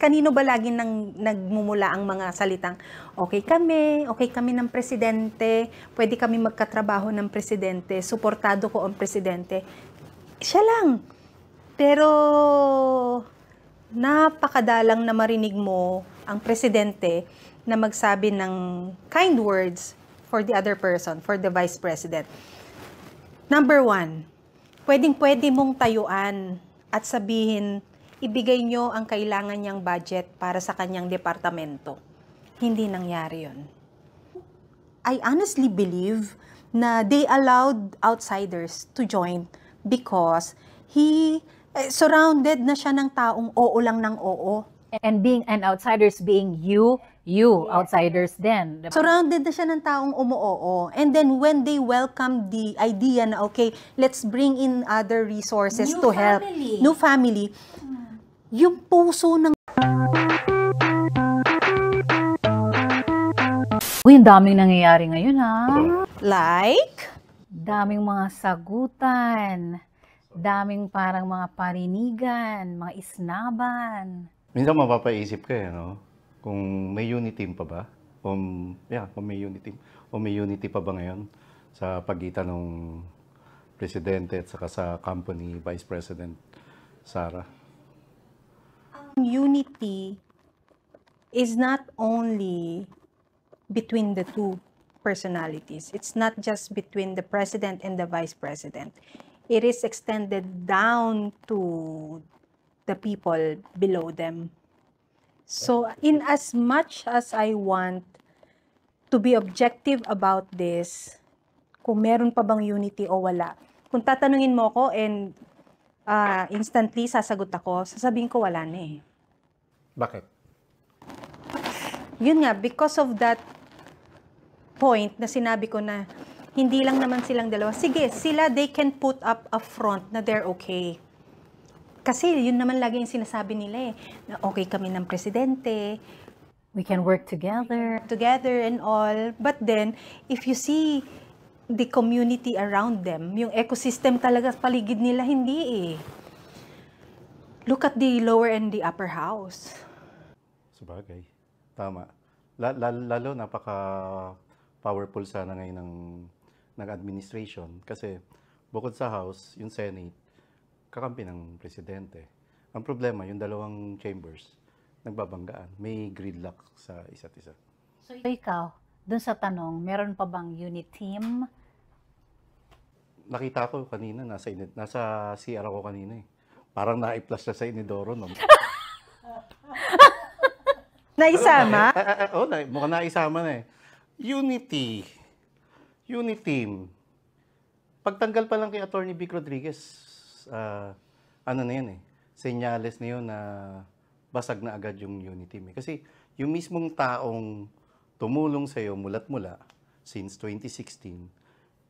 kanino ba lagi nang, nagmumula ang mga salitang, okay kami, okay kami ng presidente, pwede kami magkatrabaho ng presidente, suportado ko ang presidente. Siya lang. Pero, napakadalang na marinig mo ang presidente na magsabi ng kind words for the other person, for the vice president. Number one, pwedeng-pwede mong tayuan at sabihin, ibigay nyo ang kailangan niyang budget para sa kanyang departamento. Hindi nangyari yon. I honestly believe na they allowed outsiders to join because he eh, surrounded na siya ng taong oo lang ng oo. And being an outsiders being you, you outsiders then. Surrounded na siya ng taong umuoo. And then when they welcomed the idea na okay, let's bring in other resources new to family. help new family, yung puso ng... Uy, ang daming nangyayari ngayon ha. Like? Daming mga sagutan. Daming parang mga parinigan, mga isnaban. Minsan mapapaisip ka, eh, no? Kung may unity pa ba? O, yeah, kung may unity, o may unity pa ba ngayon sa pagitan ng presidente at saka sa company vice president Sara? unity is not only between the two personalities. It's not just between the president and the vice president. It is extended down to the people below them. So, in as much as I want to be objective about this, kung meron pa bang unity o wala, kung tatanungin mo ko and uh, instantly sasagot ako, sasabihin ko wala na eh. Bakit? Yun nga, because of that point na sinabi ko na hindi lang naman silang dalawa. Sige, sila, they can put up a front na they're okay. Kasi yun naman lagi yung sinasabi nila eh, na okay kami ng presidente, we can work together together and all but then if you see the community around them yung ecosystem talaga paligid nila hindi eh look at the lower and the upper house Sabagay. Tama. Lalo, lalo napaka powerful sana ngayon ng ng administration kasi bukod sa House, yung Senate, kakampi ng presidente. Ang problema, yung dalawang chambers, nagbabanggaan. May gridlock sa isa't isa. So, ikaw, dun sa tanong, meron pa bang unit team? Nakita ko kanina, nasa, nasa CR ako kanina eh. Parang na-flash na sa inidoro, no? Naisama? Oo, na, eh, eh, eh, oh, na, naisama na eh. Unity. Uniteam. Pagtanggal pa lang kay Attorney Vic Rodriguez, uh, ano na yan eh, senyales na yun na basag na agad yung Unity. Eh. Kasi yung mismong taong tumulong sa'yo mula't mula, since 2016,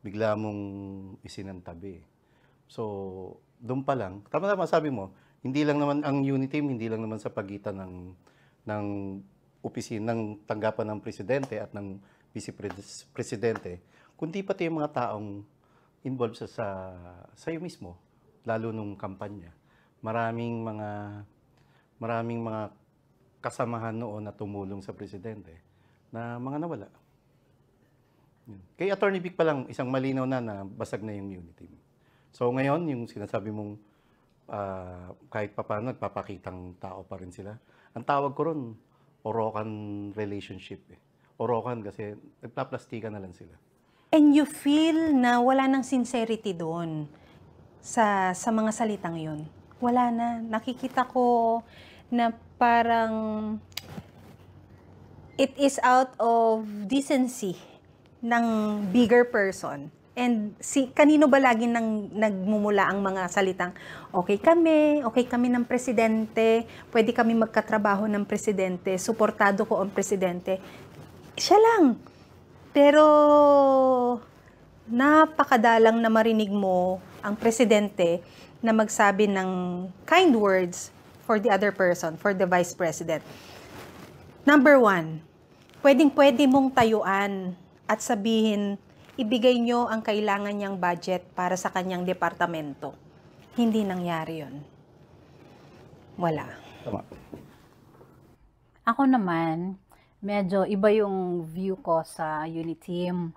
bigla mong isinantabi. So, doon pa lang, tama-tama sabi mo, hindi lang naman ang Uniteam, hindi lang naman sa pagitan ng ng opisina ng tanggapan ng presidente at ng vice presidente, kundi pati yung mga taong involved sa sa, sa iyo mismo, lalo nung kampanya. Maraming mga maraming mga kasamahan noon na tumulong sa presidente na mga nawala. Kay Attorney Vic pa lang, isang malinaw na na basag na yung unity So ngayon, yung sinasabi mong uh, kahit papaano nagpapakitang tao pa rin sila. Ang tawag ko ron, orokan relationship eh. Orokan kasi nagplaplastikan na lang sila. And you feel na wala nang sincerity doon sa, sa mga salitang yon. Wala na. Nakikita ko na parang it is out of decency ng bigger person And si kanino ba lagi nang nagmumula ang mga salitang okay kami, okay kami ng presidente, pwede kami magkatrabaho ng presidente, suportado ko ang presidente. Siya lang. Pero napakadalang na marinig mo ang presidente na magsabi ng kind words for the other person, for the vice president. Number one, pwedeng-pwede mong tayuan at sabihin, ibigay nyo ang kailangan niyang budget para sa kanyang departamento. Hindi nangyari yon. Wala. Tama. Ako naman, medyo iba yung view ko sa unit team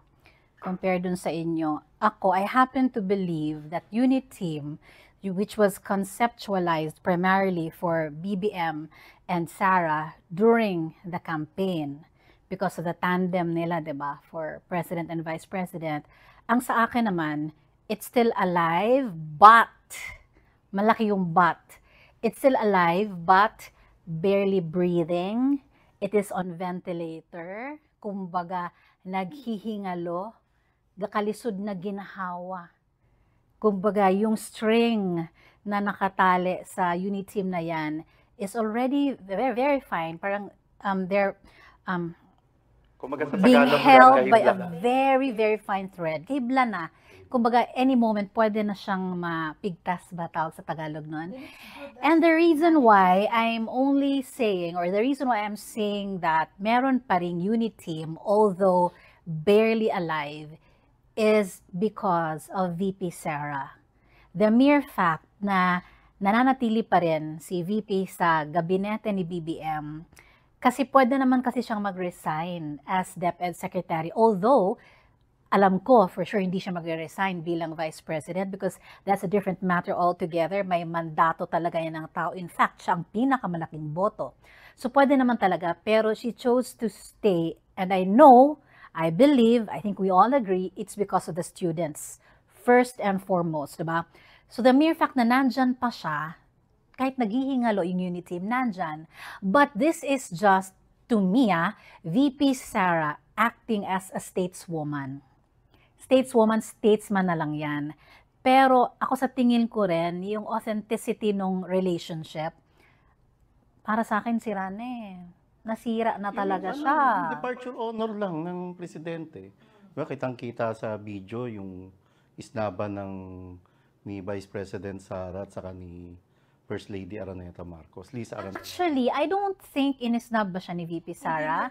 compared dun sa inyo. Ako, I happen to believe that unit team, which was conceptualized primarily for BBM and Sarah during the campaign, because of the tandem nila, 'di ba, for president and vice president. Ang sa akin naman, it's still alive, but malaki yung but. It's still alive, but barely breathing. It is on ventilator. Kumbaga, naghihingalo. Gakalisod na ginahawa. Kumbaga, yung string na nakatali sa unit team na yan is already very, very fine. Parang um, they're um, Kumbaga sa being Tagalog held by a very, very fine thread. Kibla na. kumbaga any moment pwede na siyang mapigtas ba tawag sa Tagalog nun. And the reason why I'm only saying or the reason why I'm saying that meron pa ring team, although barely alive is because of VP Sarah. The mere fact na nananatili pa rin si VP sa gabinete ni BBM kasi pwede naman kasi siyang mag-resign as DepEd Secretary. Although, alam ko for sure hindi siya magre-resign bilang Vice President because that's a different matter altogether. May mandato talaga yan ng tao. In fact, siya ang pinakamalaking boto. So pwede naman talaga, pero she chose to stay. And I know, I believe, I think we all agree, it's because of the students. First and foremost, diba? So the mere fact na nandyan pa siya, kahit naghihingalo yung unit team, nandyan. But this is just, to me, ah, VP Sarah acting as a stateswoman. Stateswoman, statesman na lang yan. Pero ako sa tingin ko rin, yung authenticity ng relationship, para sa akin si Rane, Nasira na talaga yung, ano, siya. Ano, departure honor lang ng presidente. Diba, kitang-kita sa video yung isnaba ng ni Vice President Sara at saka ni First Lady Araneta Marcos, Lisa Araneta. Actually, I don't think inisnab ba siya ni VP Sara.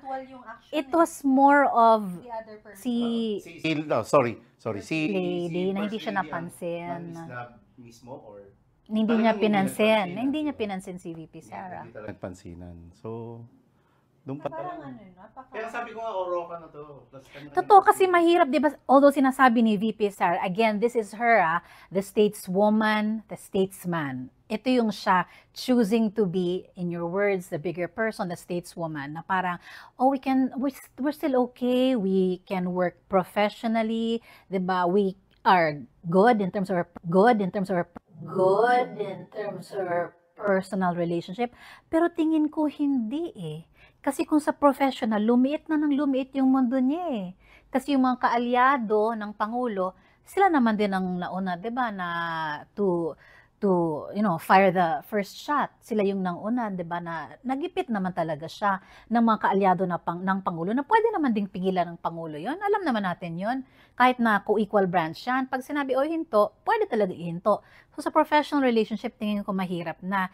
It eh. was more of si... Uh, si, si no, sorry, sorry. Si, lady, si na hindi siya napansin. Na mismo or... Hindi niya pinansin. Hindi niya pinansin si VP Sara. Hindi talaga Nagpansinan. So, doon pa Parang ano napaka... Kaya sabi ko nga, Oroka na to. Plus, Totoo kasi mahirap, di ba? Although sinasabi ni VP Sar, again, this is her, ah, the stateswoman, the statesman. Ito yung siya choosing to be, in your words, the bigger person, the stateswoman, na parang, oh, we can, we're, we're still okay, we can work professionally, di ba? We are good in terms of our, good in terms of our, good in terms of our personal relationship. Pero tingin ko hindi eh kasi kung sa professional, lumiit na ng lumiit yung mundo niya eh. Kasi yung mga kaalyado ng Pangulo, sila naman din ang nauna, di ba, na to, to, you know, fire the first shot. Sila yung nanguna, di ba, na nagipit naman talaga siya ng mga kaalyado na pang, ng Pangulo na pwede naman ding pigilan ng Pangulo yon Alam naman natin yon Kahit na co-equal branch yan, pag sinabi, o hinto, pwede talaga ihinto. So sa professional relationship, tingin ko mahirap na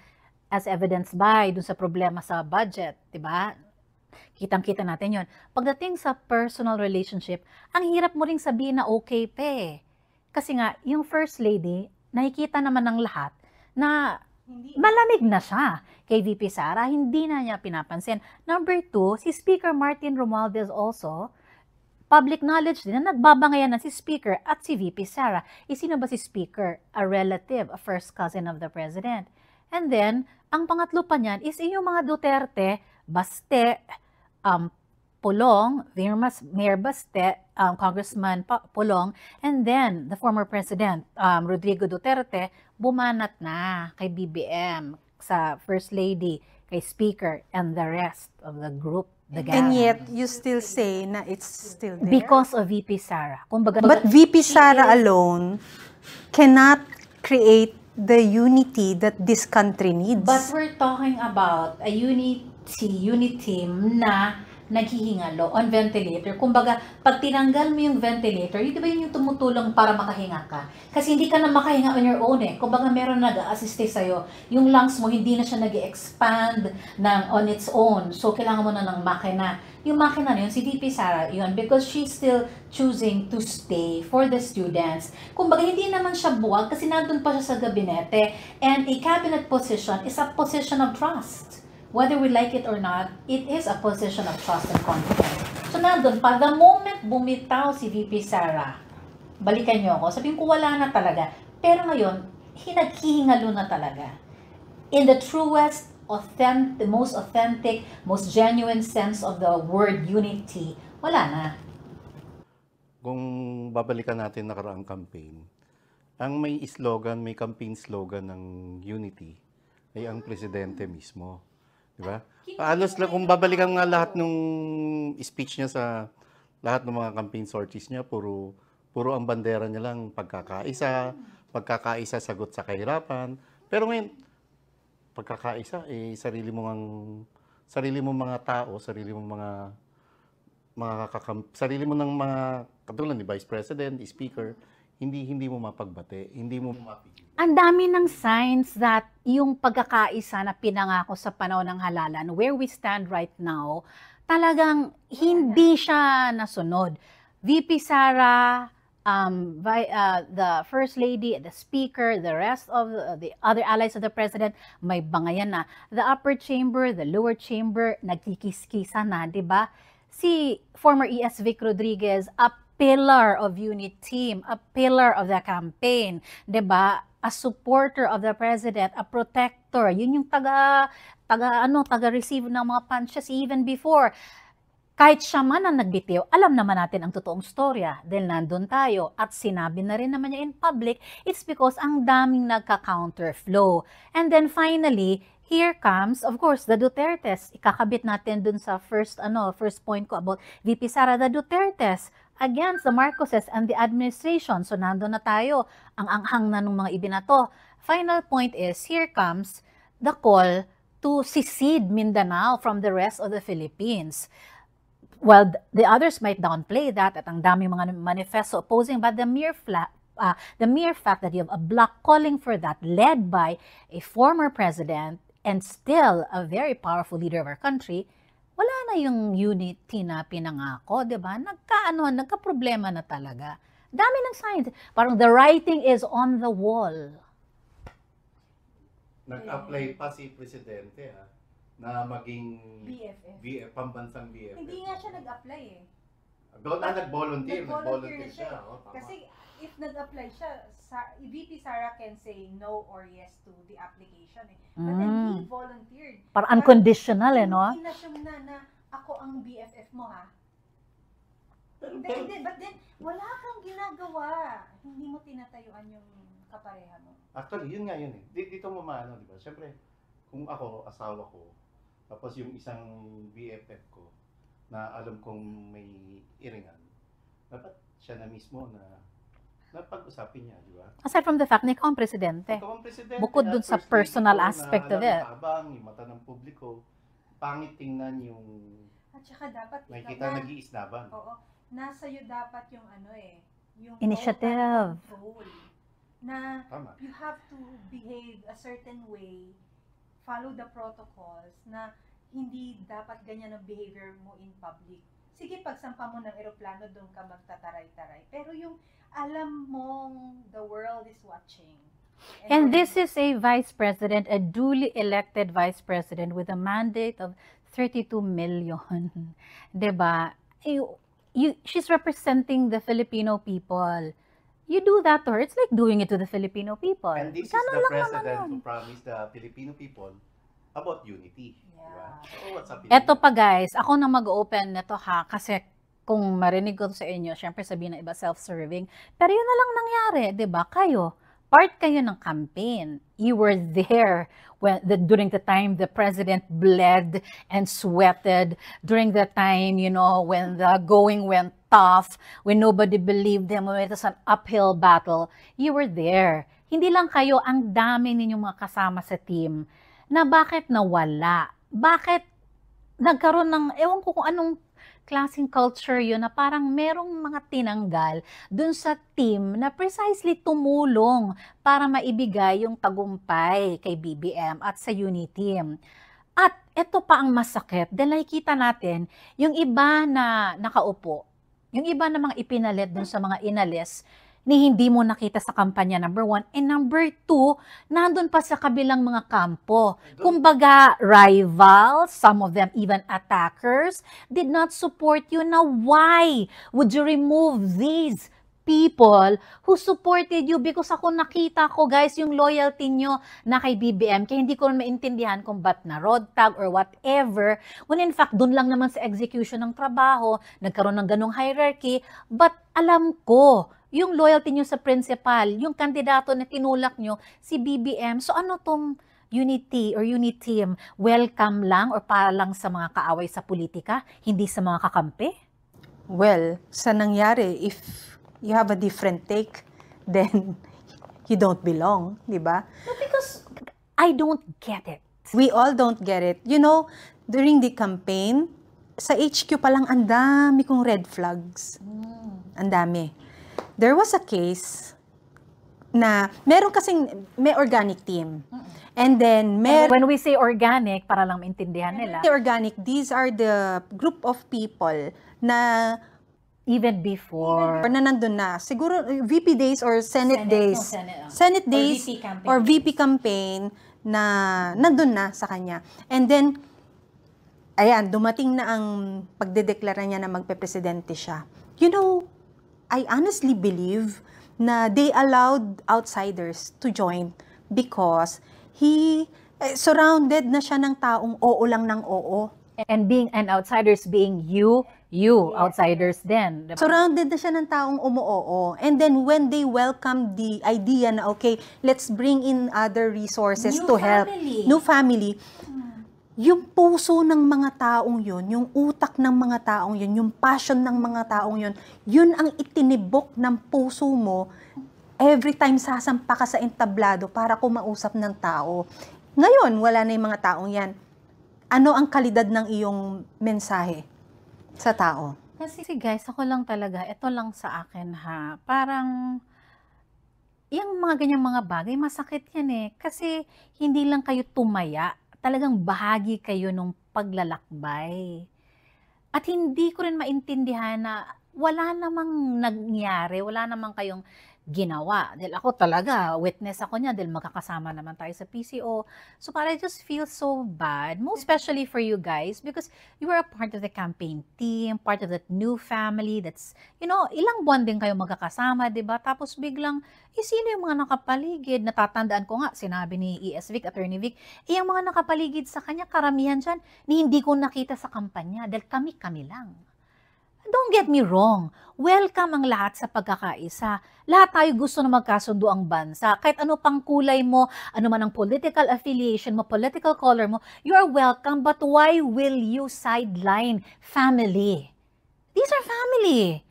as evidence by dun sa problema sa budget, 'di ba? Kitang-kita natin 'yon. Pagdating sa personal relationship, ang hirap mo ring sabihin na okay pe. Eh. Kasi nga, yung first lady, nakikita naman ng lahat na hindi. malamig na siya. Kay VP Sara, hindi na niya pinapansin. Number two, si Speaker Martin Romualdez also, public knowledge din na nagbabangayan na si Speaker at si VP Sara. E sino ba si Speaker? A relative, a first cousin of the President. And then, ang pangatlo pa niyan is yung mga Duterte, Baste, um, Pulong, Mayor Baste, um, Congressman Pulong, and then the former President um, Rodrigo Duterte, bumanat na kay BBM, sa First Lady, kay Speaker, and the rest of the group. The And yet, you still say na it's still there? Because of VP Sara. Kumbaga, But VP Sara alone cannot create the unity that this country needs. But we're talking about a unity, unity na naghihingalo on ventilator. Kumbaga, pag tinanggal mo yung ventilator, yun, di ba yun yung tumutulong para makahinga ka? Kasi hindi ka na makahinga on your own eh. Kumbaga, meron nag-assist eh sa'yo. Yung lungs mo, hindi na siya nag expand ng, on its own. So, kailangan mo na ng makina. Yung makina na yun, si DP Sara, yun, because she's still choosing to stay for the students. Kumbaga, hindi naman siya buwag kasi nandun pa siya sa gabinete. And a cabinet position is a position of trust whether we like it or not, it is a position of trust and confidence. So, nandun pa, the moment bumitaw si VP Sara, balikan niyo ako, sabihin ko wala na talaga. Pero ngayon, hinaghihingalo na talaga. In the truest, authentic, most authentic, most genuine sense of the word unity, wala na. Kung babalikan natin nakaraang campaign, ang may slogan, may campaign slogan ng unity ay ang presidente mismo. Di ba? Ah, Alos lang, kung babalikan nga lahat ng speech niya sa lahat ng mga campaign sorties niya, puro, puro ang bandera niya lang pagkakaisa, pagkakaisa sagot sa kahirapan. Pero ngayon, pagkakaisa, eh, sarili mo ang sarili mo mga tao, sarili mo mga mga kakamp, sarili mo ng mga katulad ni Vice President, Speaker, hindi hindi mo mapagbate, hindi mo mapigil. Ang dami ng signs that yung pagkakaisa na pinangako sa panahon ng halalan, where we stand right now, talagang hindi siya nasunod. VP Sara, um, by, uh, the First Lady, the Speaker, the rest of the, the other allies of the President, may bangayan na. The upper chamber, the lower chamber, nagkikiskisa na, di ba? Si former ES Vic Rodriguez up pillar of unit team, a pillar of the campaign, 'di ba? A supporter of the president, a protector. Yun yung taga taga ano, taga-receive ng mga punches even before kahit siya man ang nagbitiw, alam naman natin ang totoong storya dahil nandun tayo at sinabi na rin naman niya in public, it's because ang daming nagka-counterflow. And then finally, here comes, of course, the Dutertes. Ikakabit natin dun sa first, ano, first point ko about VP Sara, the Dutertes against the Marcoses and the administration. So nando na tayo, ang anghang na ng mga ibinato. Final point is, here comes the call to secede Mindanao from the rest of the Philippines. Well, the others might downplay that at ang daming mga manifesto opposing, but the mere flat, uh, ah, the mere fact that you have a bloc calling for that, led by a former president and still a very powerful leader of our country, wala na yung unity na pinangako, di ba? Nagkaano, nagka-problema na talaga. Dami ng signs. Parang the writing is on the wall. Nag-apply pa si Presidente ha, ah, na maging BFF. BF, pambansang BFF. Hindi nga siya nag-apply eh. Doon na nag-volunteer, nag-volunteer siya. siya. Eh. Oh, tama. Kasi if nag-apply siya, sa, VP Sarah can say no or yes to the application. Eh. But mm. then he mm. volunteered. Para unconditional eh, no? Hindi na siya na, na ako ang BFF mo ha. Hindi, hindi. But then, wala kang ginagawa. Hindi mo tinatayuan yung kapareha mo. Actually, yun nga yun eh. Dito mo maano, di ba? Siyempre, kung ako, asawa ko, tapos yung isang BFF ko, na alam kong may iringan, dapat siya na mismo na napag-usapin niya, di ba? Aside from the fact na ikaw ang presidente, ikaw ang presidente bukod dun sa personal aspect of it. Habang yung mata ng publiko, pangit tingnan yung at saka dapat may kita na, nag-iisnaban. Oo. Nasa iyo dapat yung ano eh, yung initiative. Goal na Tama. you have to behave a certain way, follow the protocols na hindi dapat ganyan ang behavior mo in public. Sige, pagsampa mo ng eroplano, doon ka magtataray-taray. Pero yung alam mong the world is watching. And, and this is a vice president, a duly elected vice president with a mandate of 32 million. diba? You, you, she's representing the Filipino people. You do that to her, it's like doing it to the Filipino people. And this Kano is the president who promised the Filipino people about unity. Diba? Yeah. Diba? So what's up, Ito pa guys, ako na mag-open na to ha, kasi kung marinig ko sa inyo, syempre sabi na iba self-serving. Pero yun na lang nangyari, 'di ba? Kayo, part kayo ng campaign. You were there when the, during the time the president bled and sweated, during the time, you know, when the going went tough, when nobody believed him, when it was an uphill battle, you were there. Hindi lang kayo, ang dami ninyong mga kasama sa team na bakit nawala? Bakit nagkaroon ng, ewan ko kung anong klaseng culture yun na parang merong mga tinanggal dun sa team na precisely tumulong para maibigay yung tagumpay kay BBM at sa team. At ito pa ang masakit dahil nakikita natin yung iba na nakaupo, yung iba na mga ipinalit dun sa mga inalis, ni hindi mo nakita sa kampanya number one. And number two, nandun pa sa kabilang mga kampo. Kumbaga, rivals, some of them even attackers, did not support you. Now, why would you remove these people who supported you because ako nakita ko guys yung loyalty nyo na kay BBM kaya hindi ko maintindihan kung ba't na road tag or whatever when in fact dun lang naman sa execution ng trabaho nagkaroon ng ganong hierarchy but alam ko yung loyalty nyo sa principal, yung kandidato na tinulak nyo, si BBM. So ano tong unity or unit team, welcome lang or para lang sa mga kaaway sa politika, hindi sa mga kakampi? Well, sa nangyari, if you have a different take, then you don't belong, di ba? No, because I don't get it. We all don't get it. You know, during the campaign, sa HQ pa lang ang dami kong red flags. Mm. Ang dami there was a case na meron kasing may organic team. And then mer when we say organic para lang maintindihan nila. The organic these are the group of people na even before or na nandun na siguro VP days or Senate, Senate days. No, Senate, oh. Senate days or VP, campaign. or VP campaign na nandun na sa kanya. And then ayan dumating na ang pagdedeklara niya na magpepresidente siya. You know, I honestly believe na they allowed outsiders to join because he eh, surrounded na siya ng taong oo lang ng oo. And being an outsiders being you, you yeah. outsiders then. Surrounded na siya ng taong umuoo. And then when they welcomed the idea na okay, let's bring in other resources New to family. help. New family. Mm yung puso ng mga taong yun, yung utak ng mga taong yun, yung passion ng mga taong yun, yun ang itinibok ng puso mo every time sasampa ka sa entablado para kumausap ng tao. Ngayon, wala na yung mga taong yan. Ano ang kalidad ng iyong mensahe sa tao? Kasi guys, ako lang talaga, ito lang sa akin ha. Parang yung mga ganyang mga bagay, masakit yan eh. Kasi hindi lang kayo tumaya talagang bahagi kayo nung paglalakbay. At hindi ko rin maintindihan na wala namang nangyari, wala namang kayong ginawa. Dahil ako talaga, witness ako niya dahil magkakasama naman tayo sa PCO. So para I just feel so bad, most mm-hmm. especially for you guys because you were a part of the campaign team, part of that new family that's, you know, ilang buwan din kayo magkakasama, di ba? Tapos biglang, eh sino yung mga nakapaligid? Natatandaan ko nga, sinabi ni E.S. Vic, Attorney Vic, eh yung mga nakapaligid sa kanya, karamihan dyan, ni hindi ko nakita sa kampanya dahil kami-kami lang. Don't get me wrong, welcome ang lahat sa pagkakaisa. Lahat tayo gusto na magkasundo ang bansa. Kahit ano pang kulay mo, ano man ang political affiliation mo, political color mo, you are welcome but why will you sideline family? These are family.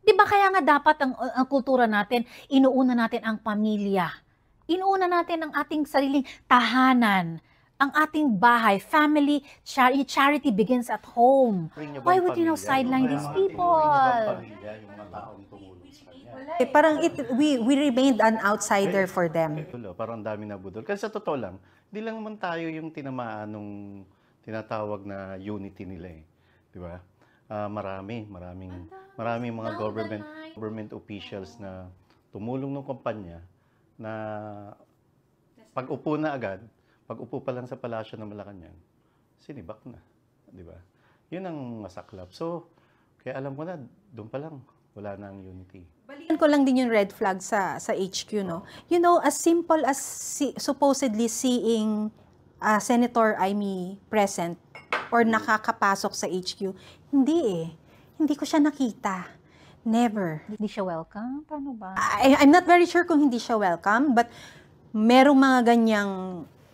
Di ba kaya nga dapat ang, ang kultura natin, inuuna natin ang pamilya. Inuuna natin ang ating sariling tahanan ang ating bahay, family, charity, charity begins at home. Why would you know sideline these people? Eh, parang it, we, we remained an outsider for them. Parang dami na budol. Kasi sa totoo lang, di lang naman tayo yung tinamaan nung tinatawag na unity nila eh. Di ba? Uh, marami, maraming, maraming mga government, government officials na tumulong ng kumpanya na pag-upo na agad, pag-upo pa lang sa palasyo ng Malacanang, sinibak na. Di ba? Yun ang masaklap. So, kaya alam ko na, doon pa lang, wala na ang unity. Balikan ko lang din yung red flag sa sa HQ, no? You know, as simple as si, supposedly seeing uh, Senator Amy present or nakakapasok sa HQ, hindi eh. Hindi ko siya nakita. Never. Hindi siya welcome? Paano ba? I, I'm not very sure kung hindi siya welcome, but merong mga ganyang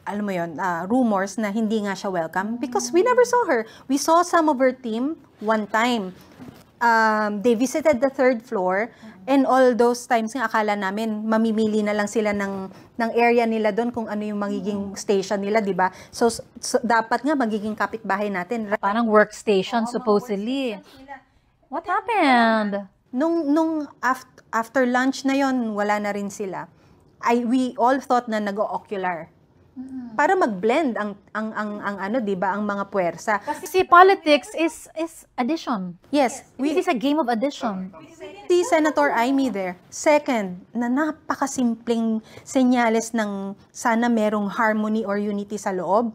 alam mo yon uh, ah, rumors na hindi nga siya welcome because we never saw her. We saw some of her team one time. Um, they visited the third floor and all those times nga akala namin mamimili na lang sila ng ng area nila doon kung ano yung magiging station nila, 'di ba? So, so dapat nga magiging kapitbahay natin. Parang workstation Oo, supposedly. Workstation What happened? Nung nung after, after lunch na yon, wala na rin sila. I we all thought na nag-ocular para mag-blend ang ang ang, ang ano 'di ba ang mga puwersa. Kasi politics is is addition. Yes, we, it is a game of addition. Si Senator Amy there. Second, na napakasimpleng senyales ng sana merong harmony or unity sa loob.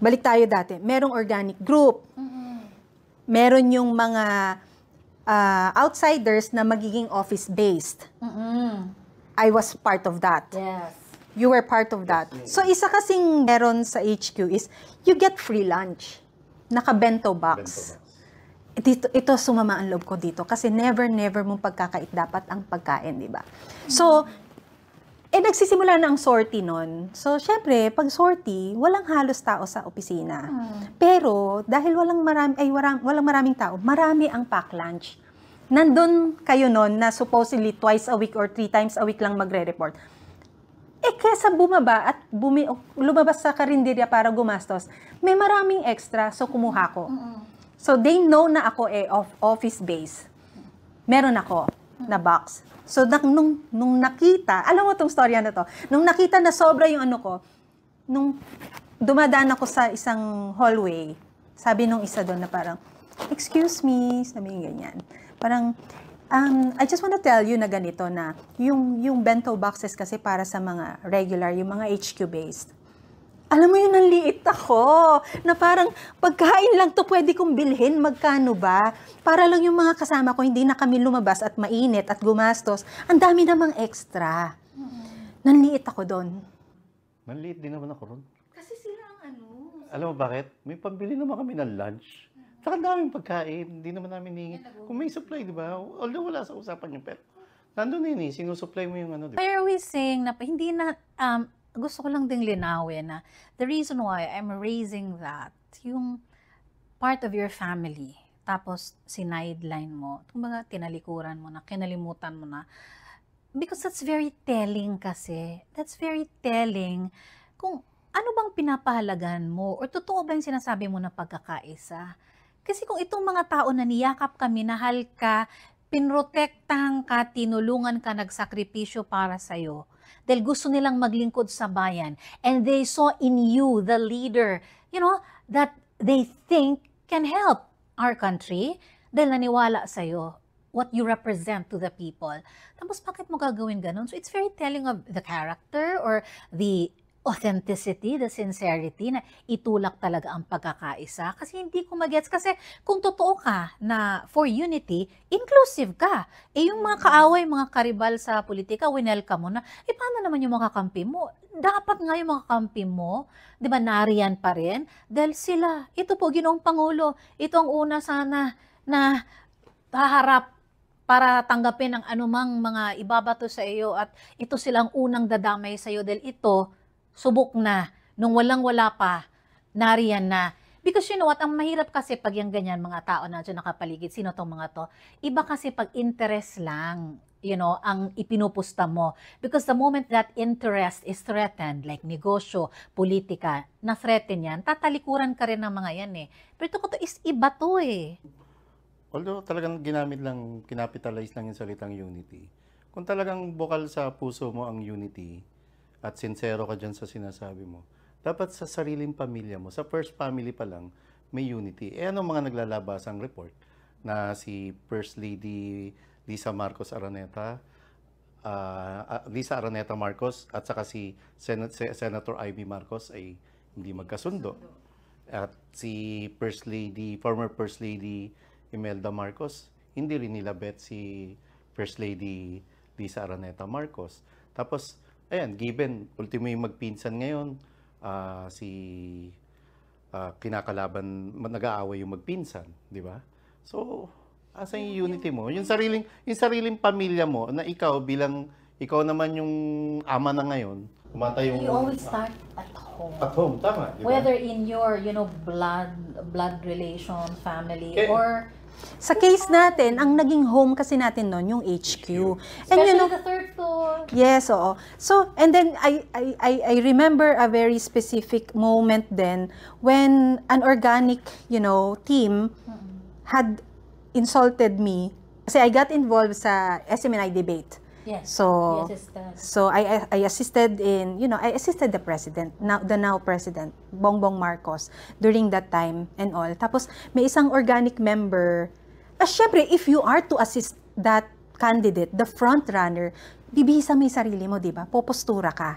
Balik tayo dati. Merong organic group. Meron yung mga uh, outsiders na magiging office-based. Mm-hmm. I was part of that. Yes. You were part of that. So isa kasing meron sa HQ is you get free lunch. Naka-bento box. Ito, ito sumama ang loob ko dito kasi never, never mong pagkakait dapat ang pagkain, di ba? So, eh, nagsisimula na ang sortie nun. So, syempre, pag sortie, walang halos tao sa opisina. Hmm. Pero, dahil walang, marami, ay, warang, walang maraming tao, marami ang pack lunch. Nandun kayo nun na supposedly twice a week or three times a week lang magre-report eh, kesa bumaba at bumi, lumabas sa karinderya para gumastos, may maraming extra, so kumuha ko. So, they know na ako eh, of, office-based. Meron ako na box. So, nung, nung nakita, alam mo tong storya na to, nung nakita na sobra yung ano ko, nung dumadaan ako sa isang hallway, sabi nung isa doon na parang, excuse me, sabi ganyan. Parang, Um, I just want to tell you na ganito na yung, yung bento boxes kasi para sa mga regular, yung mga HQ-based. Alam mo yun, ang liit ako. Na parang, pagkain lang to pwede kong bilhin, magkano ba? Para lang yung mga kasama ko, hindi na kami lumabas at mainit at gumastos. Ang dami namang extra. Mm-hmm. Nanliit ako doon. Nanliit din naman ako ron. Kasi sira ang ano. Alam mo bakit? May pambili naman kami ng lunch. Saka daming pagkain. Hindi naman namin hihingi. Kung may supply, di ba? Although wala sa usapan yung pero nandun na yun eh. Sinusupply mo yung ano, di ba? Why are we saying na hindi na, um, gusto ko lang ding linawin na the reason why I'm raising that, yung part of your family, tapos sinideline mo, kumbaga tinalikuran mo na, kinalimutan mo na, because that's very telling kasi. That's very telling kung ano bang pinapahalagan mo or totoo ba yung sinasabi mo na pagkakaisa. Kasi kung itong mga tao na niyakap ka, minahal ka, pinrotektahan ka, tinulungan ka, nagsakripisyo para sa'yo. Dahil gusto nilang maglingkod sa bayan. And they saw in you, the leader, you know, that they think can help our country dahil naniwala sa'yo what you represent to the people. Tapos bakit mo gagawin ganun? So it's very telling of the character or the authenticity, the sincerity na itulak talaga ang pagkakaisa kasi hindi ko magets kasi kung totoo ka na for unity, inclusive ka. Eh yung mga mm. kaaway, mga karibal sa politika, winelcome mo na, eh paano naman yung mga kampi mo? Dapat nga yung mga kampi mo, di ba nariyan pa rin? Dahil sila, ito po ginoong Pangulo, ito ang una sana na haharap para tanggapin ang anumang mga ibabato sa iyo at ito silang unang dadamay sa iyo dahil ito subok na, nung walang-wala pa, nariyan na. Because you know what, ang mahirap kasi pag yung ganyan mga tao na dyan nakapaligid, sino tong mga to? Iba kasi pag interest lang, you know, ang ipinupusta mo. Because the moment that interest is threatened, like negosyo, politika, na-threaten yan, tatalikuran ka rin ng mga yan eh. Pero ito ko to is iba to eh. Although talagang ginamit lang, kinapitalize lang yung salitang unity. Kung talagang bukal sa puso mo ang unity, at sincero ka dyan sa sinasabi mo, dapat sa sariling pamilya mo, sa first family pa lang, may unity. Eh ano mga naglalabas ang report? Na si First Lady Lisa Marcos Araneta, uh, Lisa Araneta Marcos at saka si Sen- Senator Ivy Marcos ay hindi magkasundo. At si First Lady, former First Lady Imelda Marcos, hindi rin nilabet si First Lady Lisa Araneta Marcos. Tapos ayan, given, ultimo yung magpinsan ngayon, uh, si uh, kinakalaban, nag-aaway yung magpinsan, di ba? So, asa yung unity mo? Yung sariling, yung sariling pamilya mo na ikaw bilang, ikaw naman yung ama na ngayon, kumanta yung... You always start at home. At home, tama. Diba? Whether in your, you know, blood, blood relation, family, Kaya, or sa case natin, ang naging home kasi natin noon yung HQ. And you know, the third floor. Yes, oo. So, and then I, I, I remember a very specific moment then when an organic, you know, team had insulted me kasi I got involved sa SMNI debate. Yes. So so I, I assisted in you know I assisted the president now the now president Bongbong Marcos during that time and all. Tapos may isang organic member. Ah, syempre if you are to assist that candidate, the front runner, bibihisa mo 'yung sarili mo, 'di ba? Popostura ka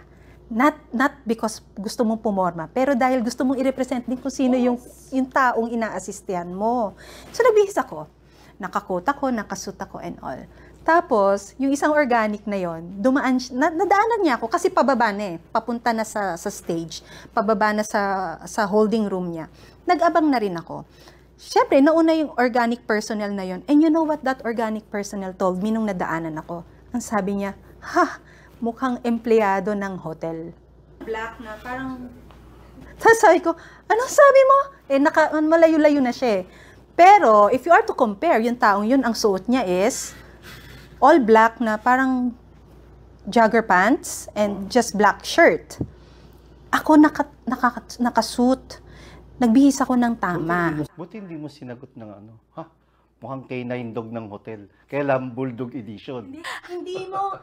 not not because gusto mong pumorma, pero dahil gusto mong i-represent din kung sino yes. yung yung taong inaasistihan mo. So nabihis ako. Nakakota ko, nakasuta ko and all. Tapos, yung isang organic na yon, dumaan, na, nadaanan niya ako kasi pababa na eh. Papunta na sa, sa stage, pababa na sa, sa holding room niya. Nag-abang na rin ako. Siyempre, nauna yung organic personnel na yon. And you know what that organic personnel told me nung nadaanan ako? Ang sabi niya, ha, mukhang empleyado ng hotel. Black na, parang... Tapos sabi ko, anong sabi mo? Eh, naka, malayo-layo na siya eh. Pero, if you are to compare, yung taong yun, ang suot niya is all black na parang jogger pants and just black shirt. Ako naka, naka, nakasuit. Nagbihis ako ng tama. Buti hindi mo, buti hindi mo sinagot ng ano. Ha? Mukhang canine dog ng hotel. Kaya lang bulldog edition. Hindi, hindi mo,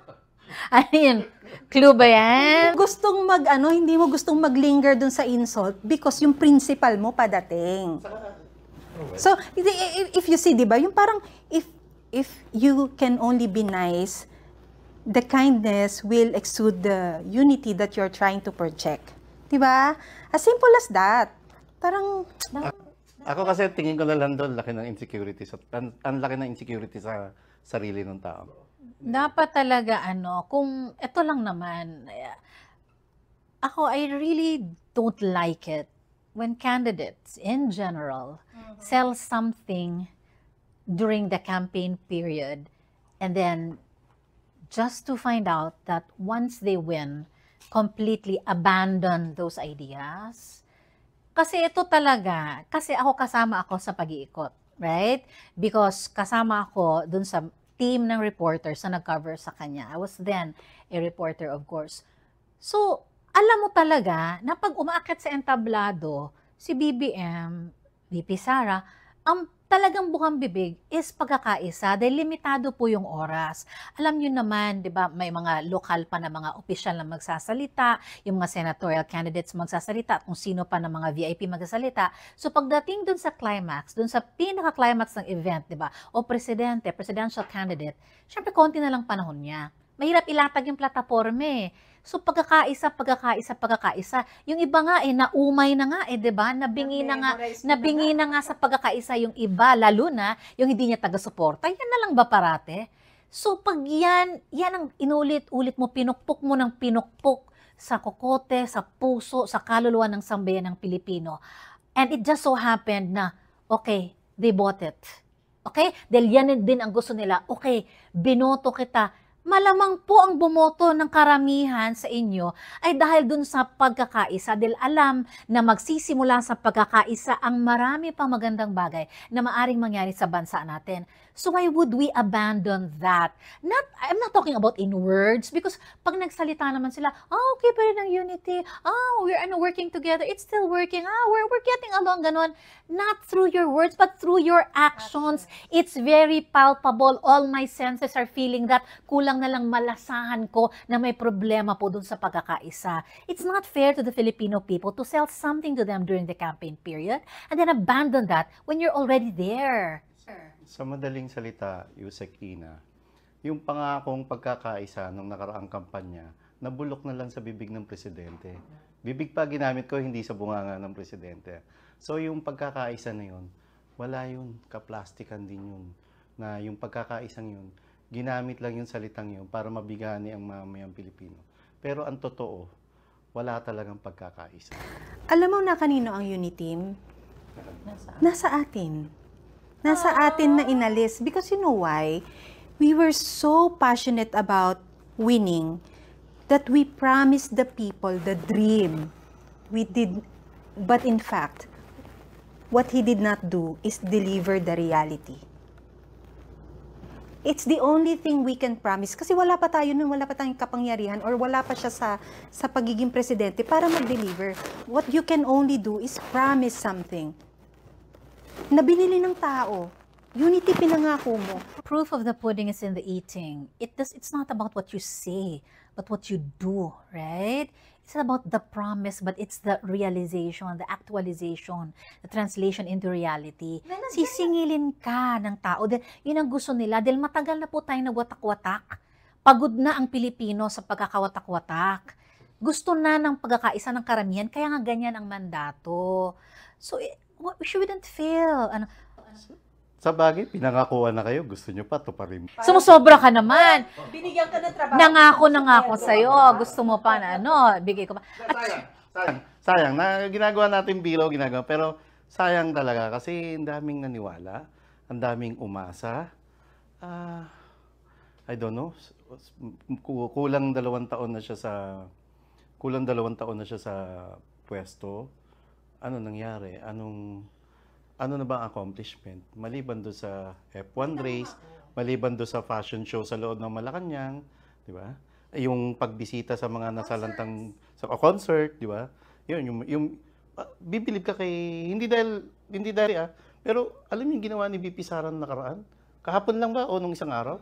ano yun? Clue ba yan? Gustong mag, ano, hindi mo gustong maglinger dun sa insult because yung principal mo padating. So, if you see, di ba, yung parang, if if you can only be nice, the kindness will exude the unity that you're trying to project. Diba? As simple as that. Parang... A- ako kasi tingin ko na lang doon, laki ng insecurity. Sa, ang, ang laki ng insecurity sa sarili ng tao. Dapat talaga ano, kung ito lang naman, ako, I really don't like it when candidates in general mm-hmm. sell something during the campaign period. And then just to find out that once they win, completely abandon those ideas. Kasi ito talaga, kasi ako kasama ako sa pag-iikot, right? Because kasama ako dun sa team ng reporter sa nag-cover sa kanya. I was then a reporter, of course. So, alam mo talaga na pag umaakit sa entablado, si BBM, VP Sara, ang talagang bukang bibig is pagkakaisa dahil limitado po yung oras. Alam niyo naman, 'di ba, may mga lokal pa na mga opisyal na magsasalita, yung mga senatorial candidates magsasalita, kung sino pa na mga VIP magsasalita. So pagdating dun sa climax, dun sa pinaka-climax ng event, 'di ba, o presidente, presidential candidate, syempre konti na lang panahon niya mahirap ilatag yung plataforma eh. So pagkakaisa, pagkakaisa, pagkakaisa. Yung iba nga eh naumay na nga eh, 'di ba? Nabingi na nga, nabingi na nga sa pagkakaisa yung iba lalo na yung hindi niya taga-suporta. Yan na lang ba parate? So pag yan, yan ang inulit-ulit mo, pinukpok mo ng pinukpok sa kokote, sa puso, sa kaluluwa ng sambayan ng Pilipino. And it just so happened na, okay, they bought it. Okay? Dahil yan din ang gusto nila. Okay, binoto kita malamang po ang bumoto ng karamihan sa inyo ay dahil dun sa pagkakaisa. Dahil alam na magsisimula sa pagkakaisa ang marami pang magandang bagay na maaring mangyari sa bansa natin. So why would we abandon that? Not, I'm not talking about in words because pag nagsalita naman sila, oh, okay pa rin ang unity. Oh, we're ano, working together. It's still working. Ah, we're, we're getting along, ganon. Not through your words, but through your actions. It's very palpable. All my senses are feeling that kulang na lang malasahan ko na may problema po dun sa pagkakaisa. It's not fair to the Filipino people to sell something to them during the campaign period and then abandon that when you're already there. Sa madaling salita, Yusek Ina, yung pangakong pagkakaisa nung nakaraang kampanya, nabulok na lang sa bibig ng presidente. Bibig pa ginamit ko, hindi sa bunganga ng presidente. So yung pagkakaisa na yun, wala yun, kaplastikan din yun. Na yung pagkakaisang yun, ginamit lang yung salitang yun para mabigani ang mamayang Pilipino. Pero ang totoo, wala talagang pagkakaisa. Alam mo na kanino ang unity team? Nasa atin. Nasa Aww. atin na inalis. Because you know why? We were so passionate about winning that we promised the people the dream. We did, but in fact, what he did not do is deliver the reality it's the only thing we can promise kasi wala pa tayo nun, wala pa tayong kapangyarihan or wala pa siya sa, sa pagiging presidente para mag-deliver. What you can only do is promise something na binili ng tao. Unity pinangako mo. Proof of the pudding is in the eating. It does, it's not about what you say, but what you do, right? It's about the promise, but it's the realization, the actualization, the translation into reality. Sisingilin ka ng tao. Yun ang gusto nila. Dahil matagal na po tayo nagwatak-watak pagod na ang Pilipino sa pagkakawatak-watak. Gusto na ng pagkakaisa ng karamihan, kaya nga ganyan ang mandato. So, eh, what, we wouldn't fail. Ano, sa bagay, pinangakuan na kayo, gusto nyo pa, to pa rin. Sumusobra ka naman. Binigyan ka ng trabaho. Nangako, nangako sa'yo. Gusto mo pa na ano, bigay ko pa. Sayang, sayang, sayang. Na, ginagawa natin bilo, ginagawa. Pero sayang talaga kasi ang daming naniwala, ang daming umasa. Uh, I don't know, kulang dalawang taon na siya sa, kulang dalawang taon na siya sa pwesto ano nangyari, anong ano na ba ang accomplishment maliban do sa F1 race, maliban do sa fashion show sa loob ng Malacanang, 'di ba? Yung pagbisita sa mga nasalantang sa oh, concert, 'di ba? Yun yung yung uh, bibilib ka kay hindi dahil hindi dahil ah, pero alam mo yung ginawa ni BP Sara nakaraan? Kahapon lang ba o nung isang araw?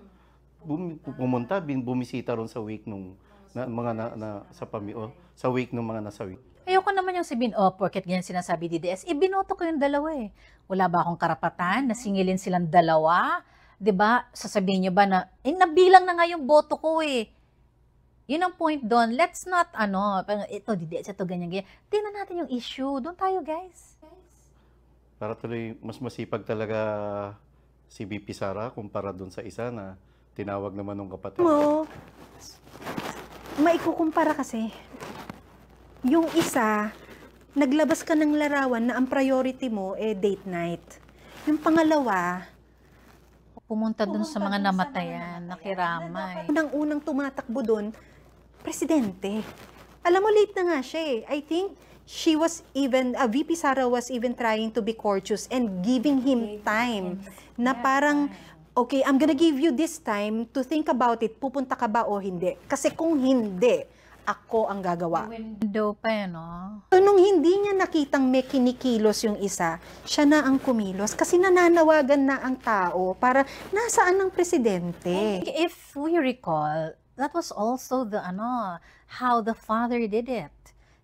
Bum, pumunta, bin, bumisita ron sa week nung na, mga na, na sa pami, oh, sa week ng mga nasa week. Ayoko naman yung sabihin, oh, porket ganyan sinasabi DDS. Ibinoto eh, ko yung dalawa eh. Wala ba akong karapatan na singilin silang dalawa? 'Di ba? Sasabihin niyo ba na, eh, nabilang na nga yung boto ko eh. Yun ang point doon. Let's not, ano, ito, eh, oh, DDS, ito, ganyan, ganyan. Tingnan natin yung issue. Doon tayo, guys. Para tuloy, mas masipag talaga si BP Sara kumpara doon sa isa na tinawag naman ng kapatid. Mo, maikukumpara kasi. Yung isa, naglabas ka ng larawan na ang priority mo eh date night. Yung pangalawa, pumunta dun sa mga namatayan, sa mga nakiramay. Unang-unang tumatakbo dun, presidente. Alam mo, late na nga siya eh. I think she was even, uh, VP Sara was even trying to be courteous and giving him time na parang, okay, I'm gonna give you this time to think about it, pupunta ka ba o hindi. Kasi kung hindi, ako ang gagawa. Window pa eh, no? So, nung hindi niya nakitang may kinikilos yung isa, siya na ang kumilos kasi nananawagan na ang tao para nasaan ang presidente. If we recall, that was also the ano, how the father did it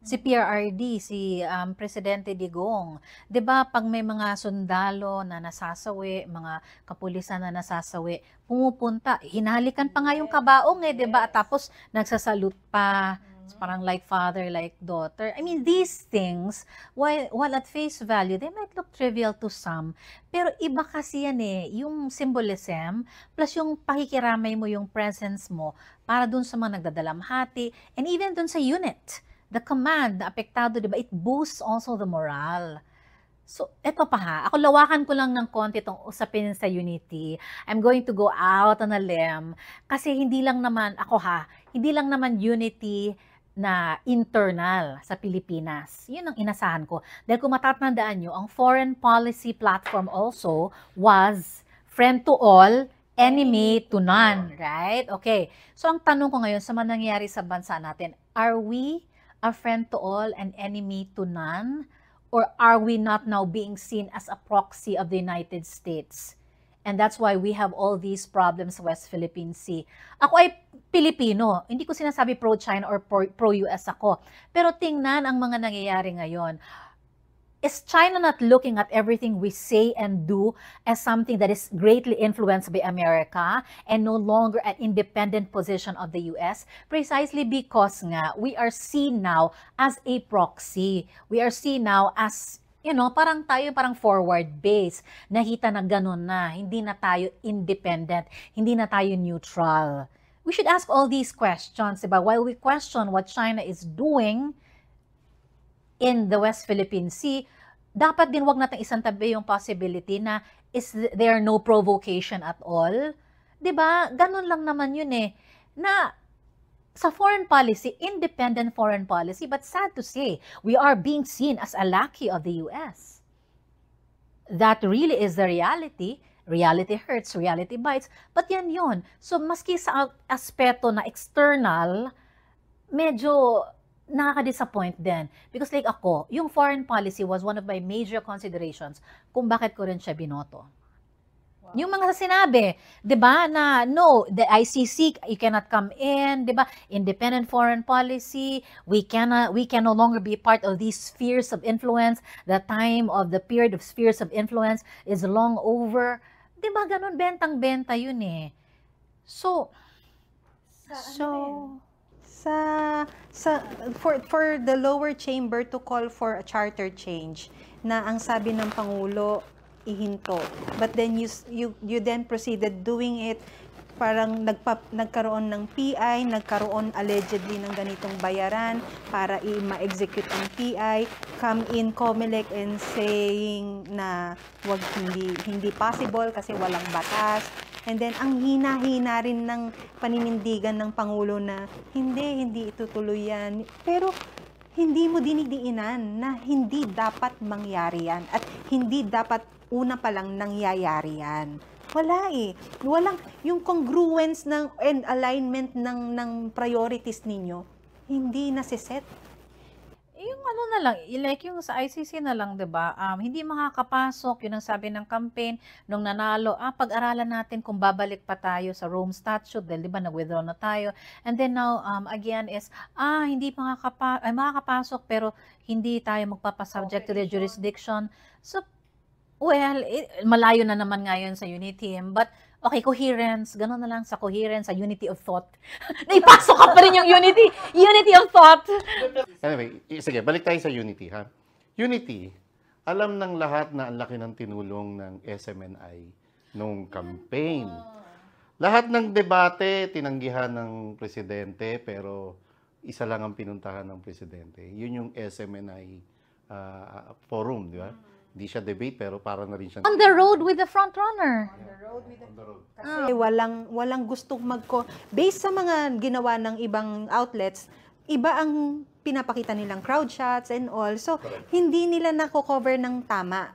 si PRRD, si um, Presidente Digong. 'Di ba pag may mga sundalo na nasasawi, mga kapulisan na nasasawi, pumupunta, hinalikan pa nga yung kabaong eh, 'di ba? Tapos nagsasalute pa. Mm-hmm. parang like father, like daughter. I mean, these things, while, while at face value, they might look trivial to some, pero iba kasi yan eh, yung symbolism, plus yung pakikiramay mo, yung presence mo, para dun sa mga nagdadalamhati, and even dun sa unit the command na apektado, di ba, it boosts also the morale. So, eto pa ha. Ako lawakan ko lang ng konti itong usapin sa unity. I'm going to go out on a limb. Kasi hindi lang naman, ako ha, hindi lang naman unity na internal sa Pilipinas. Yun ang inasahan ko. Dahil kung matatandaan nyo, ang foreign policy platform also was friend to all, enemy to none, right? Okay. So, ang tanong ko ngayon sa manangyari sa bansa natin, are we a friend to all and enemy to none? Or are we not now being seen as a proxy of the United States? And that's why we have all these problems West Philippine Sea. Ako ay Pilipino. Hindi ko sinasabi pro-China or pro-US ako. Pero tingnan ang mga nangyayari ngayon is China not looking at everything we say and do as something that is greatly influenced by America and no longer an independent position of the US? Precisely because nga, we are seen now as a proxy. We are seen now as you know, parang tayo parang forward base. Nakita na ganun na, hindi na tayo independent, hindi na tayo neutral. We should ask all these questions, about why we question what China is doing in the West Philippine Sea, dapat din wag natin isang tabi yung possibility na is there no provocation at all. 'Di ba? Ganun lang naman yun eh. Na sa foreign policy, independent foreign policy, but sad to say, we are being seen as a lackey of the US. That really is the reality. Reality hurts, reality bites. But yan yon. So maski sa aspeto na external, medyo nakaka-disappoint din. Because like ako, yung foreign policy was one of my major considerations kung bakit ko rin siya binoto. Wow. Yung mga sinabi, 'di ba, na no, the ICC you cannot come in, 'di ba? Independent foreign policy, we cannot we can no longer be part of these spheres of influence. The time of the period of spheres of influence is long over. 'Di ba ganun bentang-benta 'yun eh. So, sa ano so, ano sa sa for for the lower chamber to call for a charter change na ang sabi ng pangulo ihinto. But then you you you then proceeded doing it parang nagpa, nagkaroon ng PI, nagkaroon allegedly ng ganitong bayaran para i execute ang PI, come in COMELEC and saying na wag hindi hindi possible kasi walang batas, And then, ang hina-hina rin ng paninindigan ng Pangulo na, hindi, hindi itutuloy yan. Pero, hindi mo dinidiinan na hindi dapat mangyari yan at hindi dapat una pa lang nangyayari yan. Wala eh. Walang, yung congruence ng, and alignment ng, ng priorities ninyo, hindi nasiset yung ano na lang, eh, like yung sa ICC na lang, 'di ba? Um, hindi makakapasok, 'yun ang sabi ng campaign nung nanalo. Ah, pag-aralan natin kung babalik pa tayo sa Rome Statute, dahil 'di ba nag-withdraw na tayo. And then now um again is ah, hindi makakapa ay, makakapasok pero hindi tayo magpapasubject okay, to the jurisdiction. So well, it, eh, malayo na naman ngayon sa unity team, but Okay, coherence. Ganun na lang sa coherence, sa unity of thought. Naipasok ka pa rin yung unity. Unity of thought. Anyway, sige, balik tayo sa unity, ha? Unity, alam ng lahat na ang laki ng tinulong ng SMNI nung campaign. Ah. Lahat ng debate, tinanggihan ng presidente, pero isa lang ang pinuntahan ng presidente. Yun yung SMNI uh, ah, forum, di ba? Mm-hmm. Hindi siya debate pero para na rin siya. On the road with the front runner. On the road with the, on the road. Kasi walang walang gustong magko based sa mga ginawa ng ibang outlets, iba ang pinapakita nilang crowd shots and all. So Correct. hindi nila nako-cover ng tama.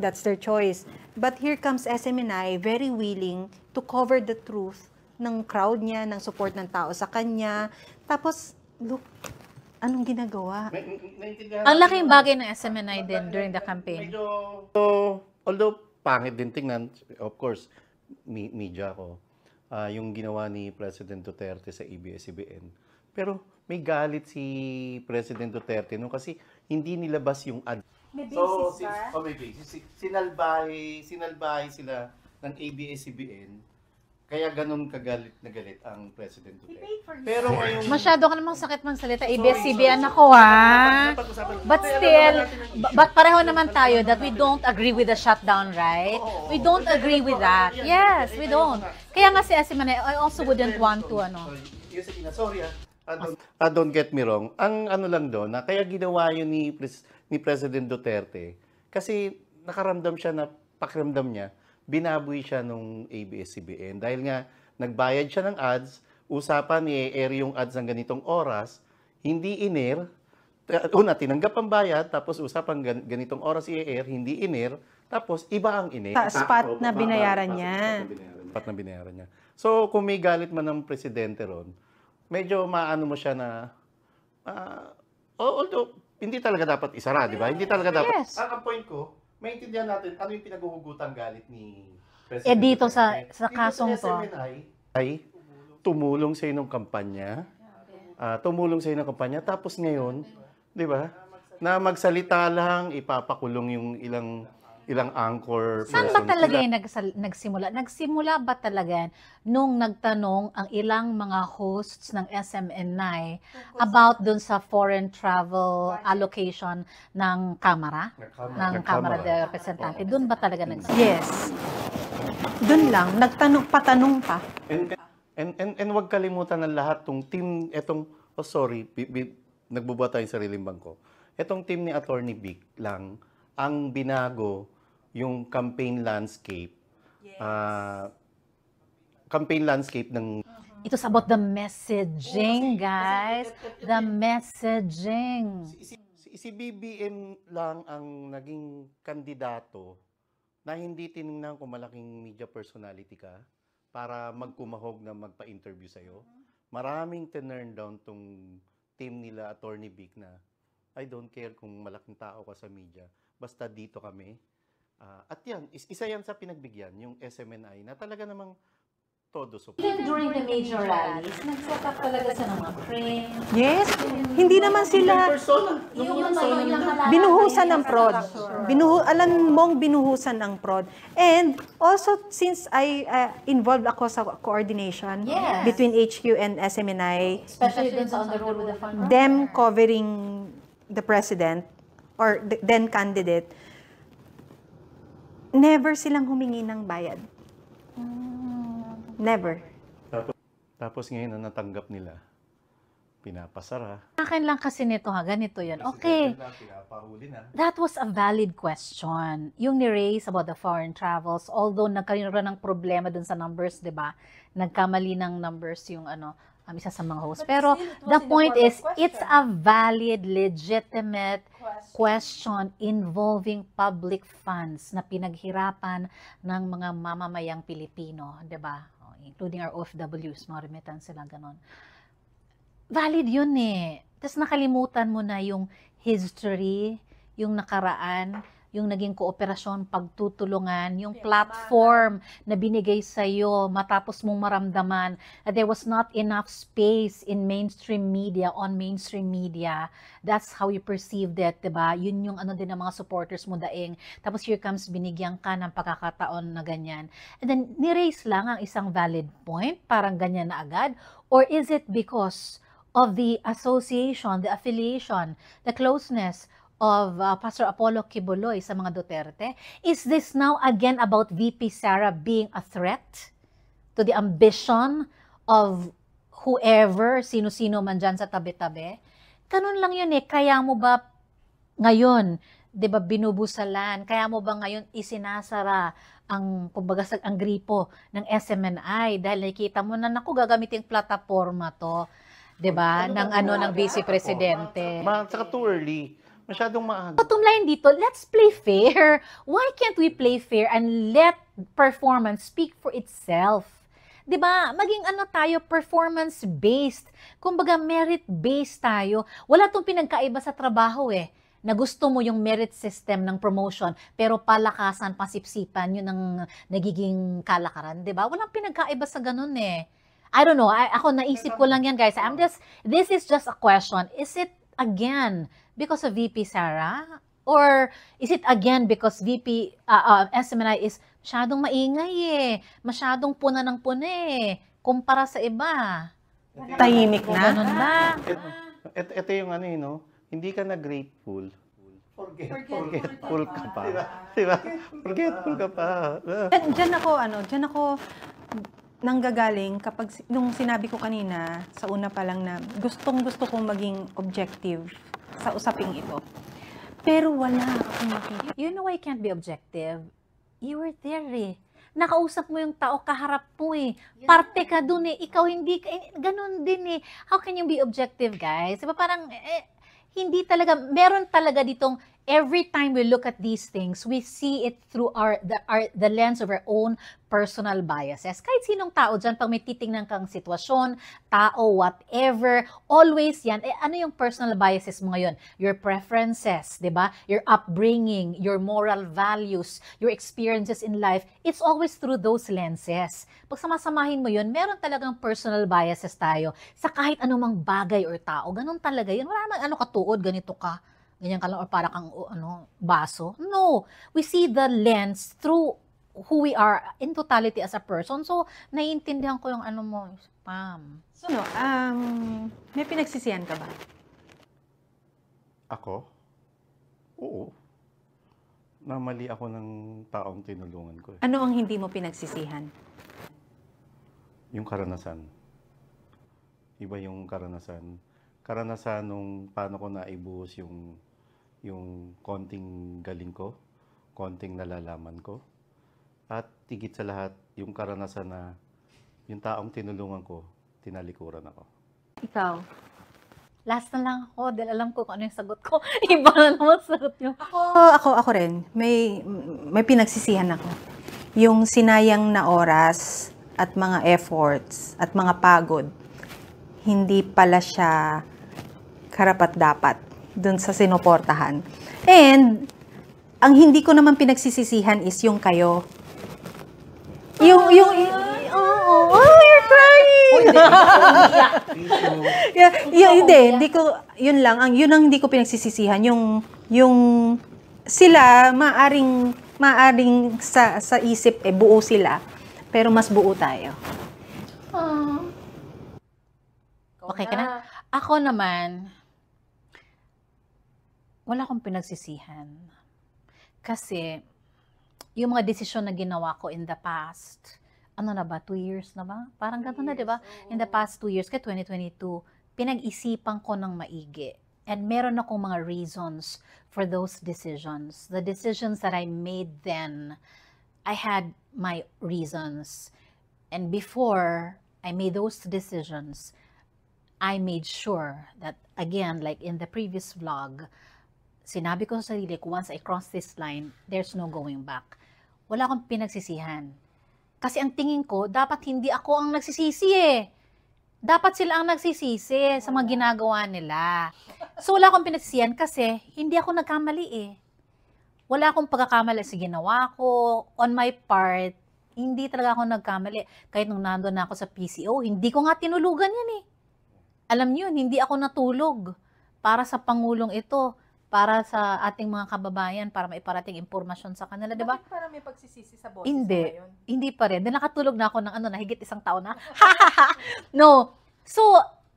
That's their choice. But here comes SMNI very willing to cover the truth ng crowd niya, ng support ng tao sa kanya. Tapos look, Anong ginagawa? May, may Ang laking bagay ng SMNI din during the campaign. Medyo, so, uh, although pangit din tingnan, of course, media ko, uh, ah, yung ginawa ni President Duterte sa ABS-CBN. Pero may galit si President Duterte no kasi hindi nilabas yung ad. May basis, so, si, oh, may basis. Sinalbahe, sinalbahe sila ng ABS-CBN kaya ganun kagalit na galit ang President Duterte. Pero ngayon... Masyado ka namang sakit mang salita. abs sibihan ako, ha? But still, but pareho naman tayo that we don't agree with the shutdown, right? We don't agree with that. Yes, we eh, don't. Kaya nga si Asimane, I also wouldn't want to, ano. Sorry, ah. Ah, ah. don't get me wrong. Ang ano lang doon, na ah, kaya ginawa yun ni, ni President Duterte, kasi nakaramdam siya na, pakiramdam niya, binaboy siya nung ABS-CBN dahil nga nagbayad siya ng ads, usapan ni air yung ads ng ganitong oras, hindi iner, una tinanggap ang bayad, tapos usapan ganitong oras i-air, hindi iner, tapos iba ang iner. Sa ah, spot na binayaran niya. Spot na binayaran niya. So kung may galit man ng presidente ron, medyo maano mo siya na, uh, although hindi talaga dapat isara, di ba? Hindi talaga dapat. Yes. Ang point ko, maintindihan natin ano yung pinaghuhugutan galit ni President. Eh dito sa sa kasong dito sa SMNI, to ay tumulong sa inong kampanya. Uh, tumulong sa inong kampanya tapos ngayon, 'di ba? Na magsalita lang ipapakulong yung ilang ilang anchor person. Saan ba talaga yung nagsimula? Nagsimula ba talaga nung nagtanong ang ilang mga hosts ng SMNI about dun sa foreign travel allocation ng Kamara? Ng Kamara. ng Ng de Representante. Dun ba talaga nagsimula? Yes. Doon lang, nagtanong, patanong pa. And, and, and, and wag kalimutan ng lahat tong team, etong, oh sorry, bi, bi, nagbubuhat tayo ng sariling bangko. Etong team ni Attorney Vic lang ang binago yung campaign landscape. Yes. Uh, campaign landscape ng Ito sa about the messaging, Oo, oh, kasi- guys. kasi- The messaging. Si, si, si BBM lang ang naging kandidato na hindi tiningnan kung malaking media personality ka para magkumahog na magpa-interview sa'yo. Mm-hmm. Maraming tinurn down tong team nila, Attorney Vic, na I don't care kung malaking tao ka sa media, basta dito kami, Uh, at yan, is isa yan sa pinagbigyan, yung SMNI, na talaga namang todo support. Even during the major rallies, nag-set up talaga sa mga frame. Yes, hindi naman sila binuhusan ng prod. Binuhu, alam mong binuhusan ng prod. And also, since I uh, involved ako sa coordination yes. between HQ and SMNI, especially dun sa on the road with the fund them covering the president or the then candidate, never silang humingi ng bayad. Never. Tapos, ngayon na natanggap nila, pinapasara. Akin lang kasi nito ha, ganito yun. Okay. That was a valid question. Yung ni-raise about the foreign travels, although nagkaroon ng problema dun sa numbers, di ba? Nagkamali ng numbers yung ano, um, isa sa mga host. But Pero the point the is, it's a valid, legitimate question. question involving public funds na pinaghirapan ng mga mamamayang Pilipino, di ba? Oh, including our OFWs, mga remittance sila, ganun. Valid yun eh. Tapos nakalimutan mo na yung history, yung nakaraan, yung naging kooperasyon, pagtutulungan, yung platform na binigay sa iyo matapos mong maramdaman that there was not enough space in mainstream media, on mainstream media. That's how you perceived it, 'di ba? Yun yung ano din ng mga supporters mo daing. Tapos here comes binigyan ka ng pagkakataon na ganyan. And then ni-raise lang ang isang valid point, parang ganyan na agad or is it because of the association, the affiliation, the closeness of uh, Pastor Apollo Kibuloy sa mga Duterte. Is this now again about VP Sara being a threat to the ambition of whoever, sino-sino man dyan sa tabi-tabi? Ganun lang yun eh. Kaya mo ba ngayon, 'di ba binubusalan? Kaya mo ba ngayon isinasara ang kumbaga ang gripo ng SMNI dahil nakita mo na naku gagamitin plataforma 'to, 'di ba? Ano ng ano ng vice presidente. Ma, too early. Masyadong maaga. Bottom line dito, let's play fair. Why can't we play fair and let performance speak for itself? 'di ba? Maging ano tayo performance based. Kumbaga merit based tayo. Wala tong pinagkaiba sa trabaho eh na gusto mo yung merit system ng promotion pero palakasan pasipsipan yun ang nagiging kalakaran 'di ba walang pinagkaiba sa ganun eh I don't know I, ako naisip ko lang yan guys I'm just this is just a question is it again because of VP Sara? Or is it again because VP uh, uh, SMNI is masyadong maingay eh, masyadong puna ng puna eh, kumpara sa iba? Tahimik ano, na? Ganun ba? Ito, ito yung ano yun, eh, no? hindi ka na grateful. Forget, forgetful ka pa. Diba? diba? Forgetful ka pa. Eh, diyan, diyan ako, ano, diyan ako nanggagaling kapag nung sinabi ko kanina sa una pa lang na gustong gusto kong maging objective sa usaping ito. Pero wala akong makita. You know I can't be objective. You were there eh. Nakausap mo yung tao, kaharap mo eh. Parte ka dun eh. Ikaw hindi ka, eh, ganun din eh. How can you be objective guys? Diba parang, eh, hindi talaga, meron talaga ditong every time we look at these things, we see it through our the, our, the lens of our own personal biases. Kahit sinong tao dyan, pag may titingnan kang sitwasyon, tao, whatever, always yan, eh, ano yung personal biases mo ngayon? Your preferences, di ba? Your upbringing, your moral values, your experiences in life, it's always through those lenses. Pag samasamahin mo yun, meron talagang personal biases tayo sa kahit anumang bagay or tao. Ganun talaga yun. Wala nang ano katuod, ganito ka ganyan ka lang, or para kang ano, baso. No, we see the lens through who we are in totality as a person. So, naiintindihan ko yung ano mo, pam So, no, um, may pinagsisihan ka ba? Ako? Oo. na mali ako ng taong tinulungan ko. Eh. Ano ang hindi mo pinagsisihan? Yung karanasan. Iba yung karanasan. Karanasan nung paano ko naibuhos yung yung konting galing ko, konting nalalaman ko. At tigit sa lahat, yung karanasan na yung taong tinulungan ko, tinalikuran ako. Ikaw? Last na lang ako dahil alam ko kung ano yung sagot ko. Iba na naman sagot nyo. Ako, ako, ako rin. May, may pinagsisihan ako. Yung sinayang na oras at mga efforts at mga pagod, hindi pala siya karapat-dapat dun sa sinuportahan. And, ang hindi ko naman pinagsisisihan is yung kayo. Yung, yung, oh, oh, you're crying! yeah, yeah, hindi, hindi ko, yun lang, ang, yun ang hindi ko pinagsisisihan, yung, yung, sila, maaring, maaring sa, sa isip, eh, buo sila, pero mas buo tayo. Aww. Okay ka na? Ako naman, wala akong pinagsisihan. Kasi, yung mga desisyon na ginawa ko in the past, ano na ba, two years na ba? Parang gano'n na, di ba? In the past two years, kaya 2022, pinag-isipan ko ng maigi. And meron akong mga reasons for those decisions. The decisions that I made then, I had my reasons. And before I made those decisions, I made sure that, again, like in the previous vlog, sinabi ko sa sarili ko, once I cross this line, there's no going back. Wala akong pinagsisihan. Kasi ang tingin ko, dapat hindi ako ang nagsisisi eh. Dapat sila ang nagsisisi sa mga ginagawa nila. So wala akong pinagsisihan kasi hindi ako nagkamali eh. Wala akong pagkakamali sa ginawa ko. On my part, hindi talaga ako nagkamali. Kahit nung nandoon na ako sa PCO, hindi ko nga tinulugan yan eh. Alam niyo, hindi ako natulog para sa pangulong ito para sa ating mga kababayan para maiparating impormasyon sa kanila, 'di ba? Para may pagsisisi sa boses Hindi, ngayon. hindi pa rin. Nakatulog na ako ng ano na higit isang taon na. no. So,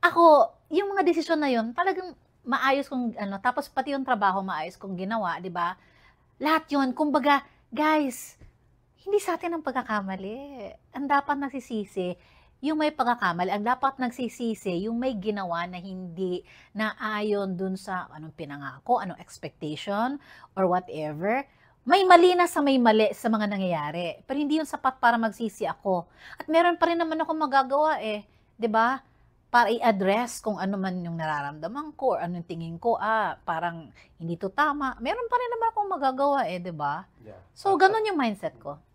ako, yung mga desisyon na 'yon, talagang maayos kung ano, tapos pati yung trabaho maayos kung ginawa, 'di ba? Lahat 'yon, kumbaga, guys, hindi sa atin ang pagkakamali. Ang dapat nagsisisi yung may pagkakamali, ang dapat nagsisisi, yung may ginawa na hindi naayon dun sa anong pinangako, anong expectation, or whatever. May mali na sa may mali sa mga nangyayari. Pero hindi yung sapat para magsisi ako. At meron pa rin naman ako magagawa eh. ba? Diba? para i-address kung ano man yung nararamdaman ko or anong tingin ko, ah, parang hindi to tama. Meron pa rin naman akong magagawa eh, di ba? Yeah. So, ganun yung mindset ko.